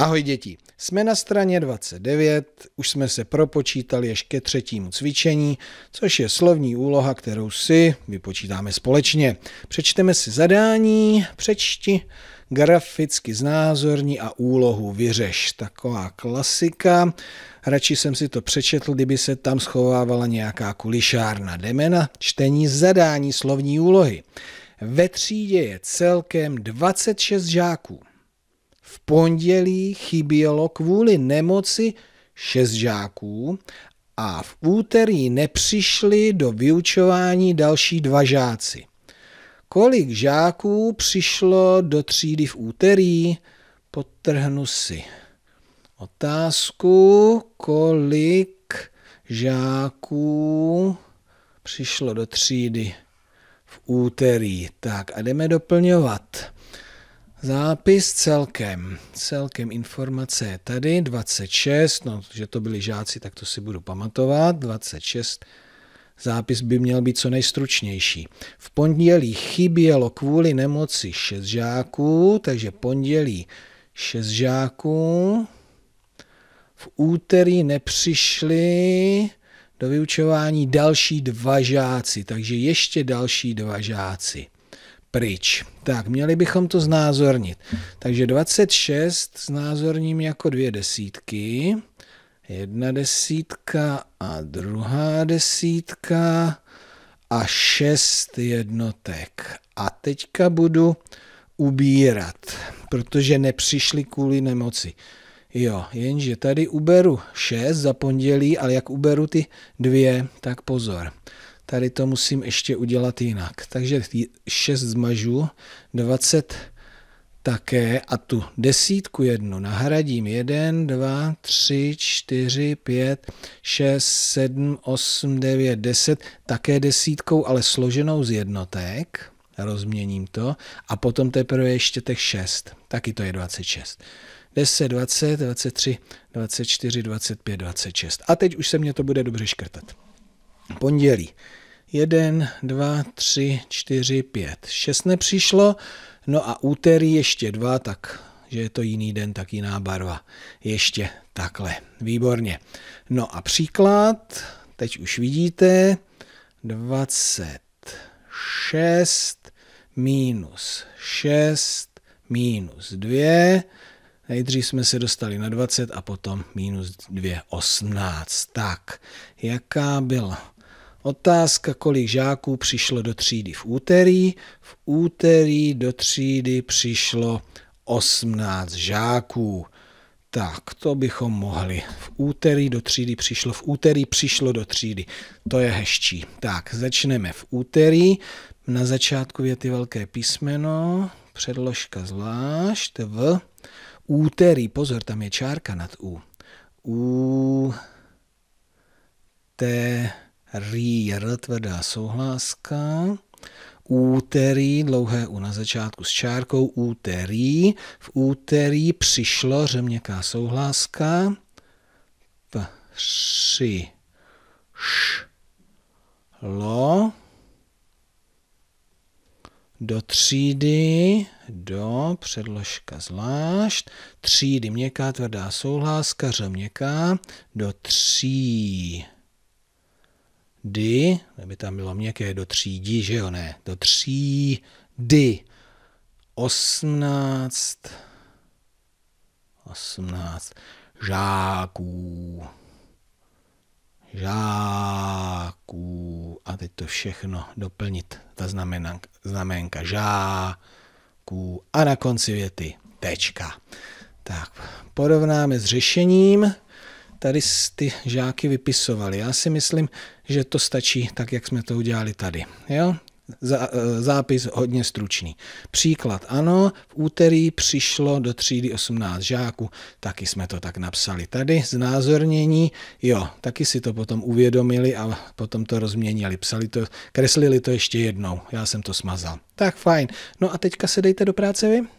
Ahoj děti, jsme na straně 29, už jsme se propočítali až ke třetímu cvičení, což je slovní úloha, kterou si vypočítáme společně. Přečteme si zadání, přečti graficky znázorní a úlohu vyřeš. Taková klasika. Radši jsem si to přečetl, kdyby se tam schovávala nějaká kulišárna. Jdeme na čtení zadání slovní úlohy. Ve třídě je celkem 26 žáků. V pondělí chybělo kvůli nemoci šest žáků a v úterý nepřišli do vyučování další dva žáci. Kolik žáků přišlo do třídy v úterý? Potrhnu si otázku, kolik žáků přišlo do třídy v úterý. Tak a jdeme doplňovat. Zápis celkem, celkem informace je tady, 26, no, že to byli žáci, tak to si budu pamatovat, 26, zápis by měl být co nejstručnější. V pondělí chybělo kvůli nemoci 6 žáků, takže pondělí 6 žáků, v úterý nepřišli do vyučování další dva žáci, takže ještě další dva žáci pryč. Tak, měli bychom to znázornit. Takže 26 znázorním jako dvě desítky. Jedna desítka a druhá desítka a šest jednotek. A teďka budu ubírat, protože nepřišli kvůli nemoci. Jo, jenže tady uberu 6 za pondělí, ale jak uberu ty dvě, tak pozor tady to musím ještě udělat jinak. Takže 6 zmažu, 20 také a tu desítku jednu nahradím 1, 2, 3, 4, 5, 6, 7, 8, 9, 10, také desítkou, ale složenou z jednotek, rozměním to a potom teprve ještě těch 6, taky to je 26. 10, 20, 23, 24, 25, 26. A teď už se mě to bude dobře škrtat. Pondělí. 1, 2, 3, 4, 5, 6 nepřišlo, no a úterý ještě 2, tak že je to jiný den, tak jiná barva. Ještě takhle, výborně. No a příklad, teď už vidíte, 26 minus 6 minus 2, Nejdřív jsme se dostali na 20 a potom minus 2, 18. Tak, jaká byla Otázka, kolik žáků přišlo do třídy v úterý. V úterý do třídy přišlo 18 žáků. Tak, to bychom mohli. V úterý do třídy přišlo, v úterý přišlo do třídy. To je hezčí. Tak, začneme v úterý. Na začátku je velké písmeno, předložka zvlášť, v úterý, pozor, tam je čárka nad U. U, T, rýr, tvrdá souhláska, úterý, dlouhé u na začátku s čárkou, úterý, v úterý přišlo řeměká souhláska, p, při, š, lo, do třídy, do, předložka zvlášť, třídy měkká, tvrdá souhláska, řeměká, do tří, dy, by tam bylo měkké do třídi, že jo, ne, do tří dy. 18, 18 žáků, žáků a teď to všechno doplnit, ta znamená znamenka žáků a na konci věty tečka. Tak, porovnáme s řešením tady ty žáky vypisovali. Já si myslím, že to stačí tak, jak jsme to udělali tady. Jo? Eh, zápis hodně stručný. Příklad, ano, v úterý přišlo do třídy 18 žáků, taky jsme to tak napsali tady, znázornění, jo, taky si to potom uvědomili a potom to rozměnili, psali to, kreslili to ještě jednou, já jsem to smazal. Tak fajn, no a teďka se dejte do práce vy.